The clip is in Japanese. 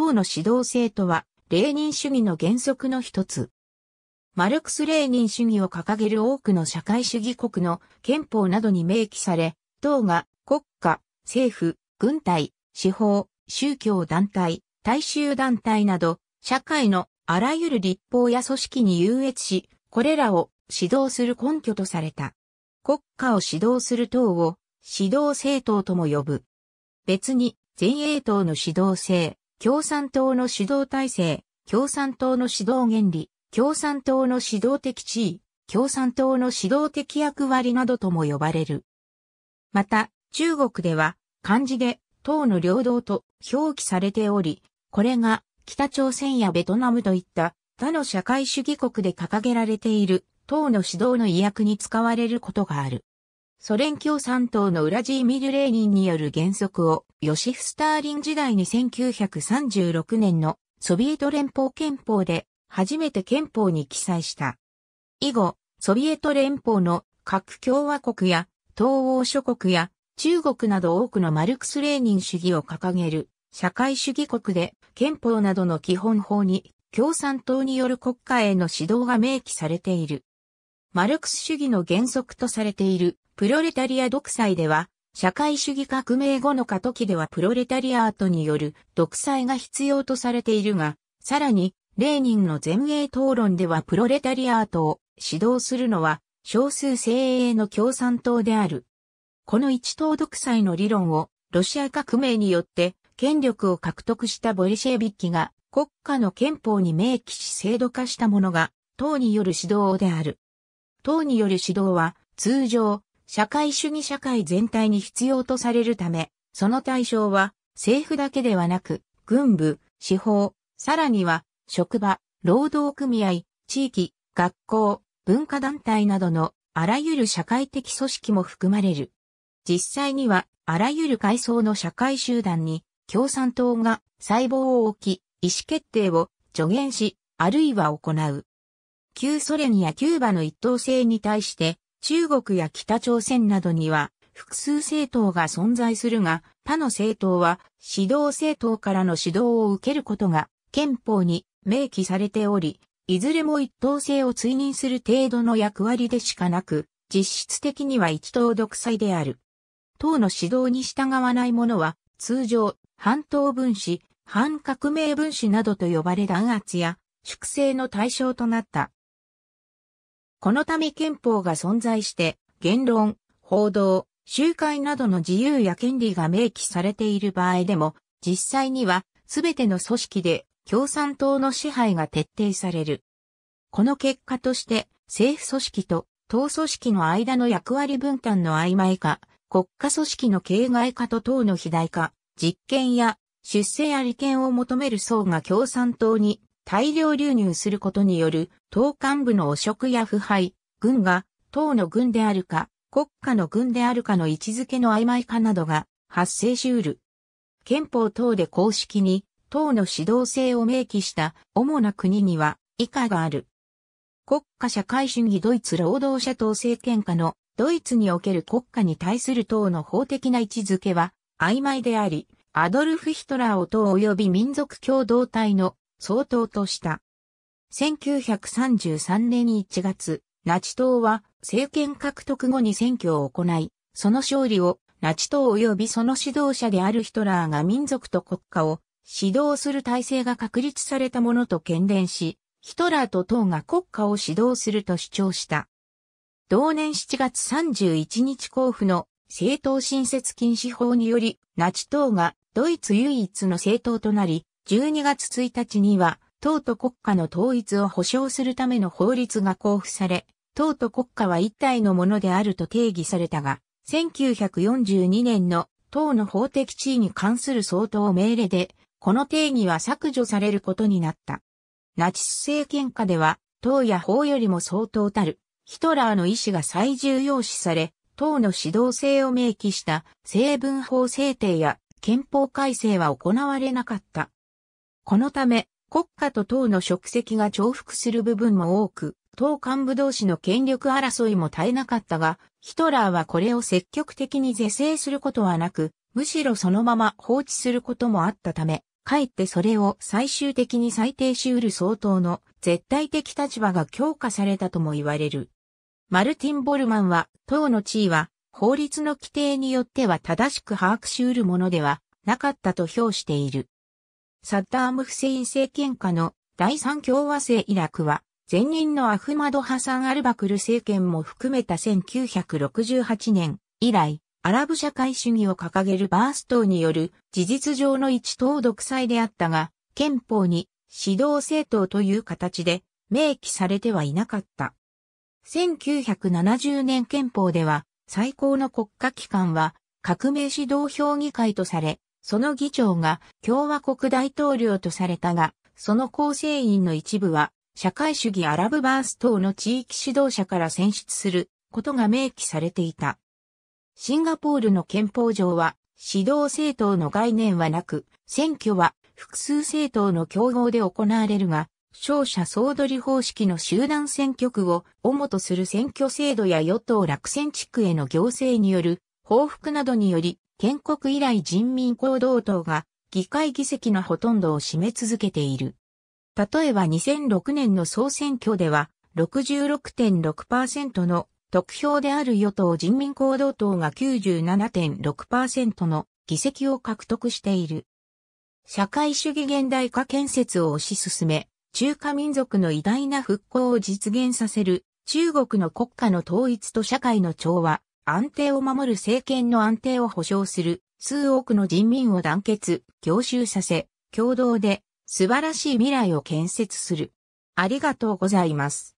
党の指導制とは、レーニン主義の原則の一つ。マルクス・レーニン主義を掲げる多くの社会主義国の憲法などに明記され、党が国家、政府、軍隊、司法、宗教団体、大衆団体など、社会のあらゆる立法や組織に優越し、これらを指導する根拠とされた。国家を指導する党を指導政党とも呼ぶ。別に前衛党の指導制、共産党の指導体制、共産党の指導原理、共産党の指導的地位、共産党の指導的役割などとも呼ばれる。また、中国では、漢字で、党の領導と表記されており、これが北朝鮮やベトナムといった他の社会主義国で掲げられている党の指導の意訳に使われることがある。ソ連共産党のウラジーミル・レーニンによる原則をヨシフ・スターリン時代に1936年のソビエト連邦憲法で初めて憲法に記載した。以後、ソビエト連邦の各共和国や東欧諸国や中国など多くのマルクス・レーニン主義を掲げる社会主義国で憲法などの基本法に共産党による国家への指導が明記されている。マルクス主義の原則とされているプロレタリア独裁では社会主義革命後の過渡期ではプロレタリアートによる独裁が必要とされているが、さらに、レーニンの前衛討論ではプロレタリアートを指導するのは少数精鋭の共産党である。この一党独裁の理論をロシア革命によって権力を獲得したボリシェビッキが国家の憲法に明記し制度化したものが党による指導である。党による指導は通常社会主義社会全体に必要とされるため、その対象は政府だけではなく、軍部、司法、さらには職場、労働組合、地域、学校、文化団体などのあらゆる社会的組織も含まれる。実際にはあらゆる階層の社会集団に共産党が細胞を置き、意思決定を助言し、あるいは行う。旧ソ連やキューバの一党制に対して、中国や北朝鮮などには複数政党が存在するが、他の政党は指導政党からの指導を受けることが憲法に明記されており、いずれも一党制を追認する程度の役割でしかなく、実質的には一党独裁である。党の指導に従わない者は、通常、反党分子、反革命分子などと呼ばれ弾圧や、粛清の対象となった。このため憲法が存在して、言論、報道、集会などの自由や権利が明記されている場合でも、実際には、すべての組織で共産党の支配が徹底される。この結果として、政府組織と党組織の間の役割分担の曖昧化、国家組織の形骸化と党の肥大化、実権や出世や利権を求める層が共産党に大量流入することによる党幹部の汚職や腐敗、軍が党の軍であるか、国家の軍であるかの位置づけの曖昧化などが発生しうる。憲法等で公式に党の指導性を明記した主な国には以下がある。国家社会主義ドイツ労働者党政権下のドイツにおける国家に対する党の法的な位置づけは曖昧であり、アドルフ・ヒトラーを党及び民族共同体の相当とした。1933年1月、ナチ党は政権獲得後に選挙を行い、その勝利をナチ党及びその指導者であるヒトラーが民族と国家を指導する体制が確立されたものと喧伝し、ヒトラーと党が国家を指導すると主張した。同年7月31日交付の政党新設禁止法により、ナチ党がドイツ唯一の政党となり、12月1日には、党と国家の統一を保障するための法律が交付され、党と国家は一体のものであると定義されたが、1942年の党の法的地位に関する相当命令で、この定義は削除されることになった。ナチス政権下では、党や法よりも相当たる、ヒトラーの意志が最重要視され、党の指導性を明記した成文法制定や憲法改正は行われなかった。このため、国家と党の職責が重複する部分も多く、党幹部同士の権力争いも絶えなかったが、ヒトラーはこれを積極的に是正することはなく、むしろそのまま放置することもあったため、かえってそれを最終的に最低し得る相当の絶対的立場が強化されたとも言われる。マルティン・ボルマンは、党の地位は法律の規定によっては正しく把握し得るものではなかったと評している。サッダーム・フセイン政権下の第三共和制イラクは、前任のアフマド・ハサン・アルバクル政権も含めた1968年以来、アラブ社会主義を掲げるバース党による事実上の一党独裁であったが、憲法に指導政党という形で明記されてはいなかった。1970年憲法では最高の国家機関は革命指導評議会とされ、その議長が共和国大統領とされたが、その構成員の一部は、社会主義アラブバース等の地域指導者から選出することが明記されていた。シンガポールの憲法上は、指導政党の概念はなく、選挙は複数政党の競合で行われるが、勝者総取り方式の集団選挙区を主とする選挙制度や与党落選地区への行政による報復などにより建国以来人民行動党が議会議席のほとんどを占め続けている。例えば2006年の総選挙では66.6%の得票である与党人民行動党が97.6%の議席を獲得している。社会主義現代化建設を推し進め、中華民族の偉大な復興を実現させる中国の国家の統一と社会の調和、安定を守る政権の安定を保障する、数多くの人民を団結、凝集させ、共同で素晴らしい未来を建設する。ありがとうございます。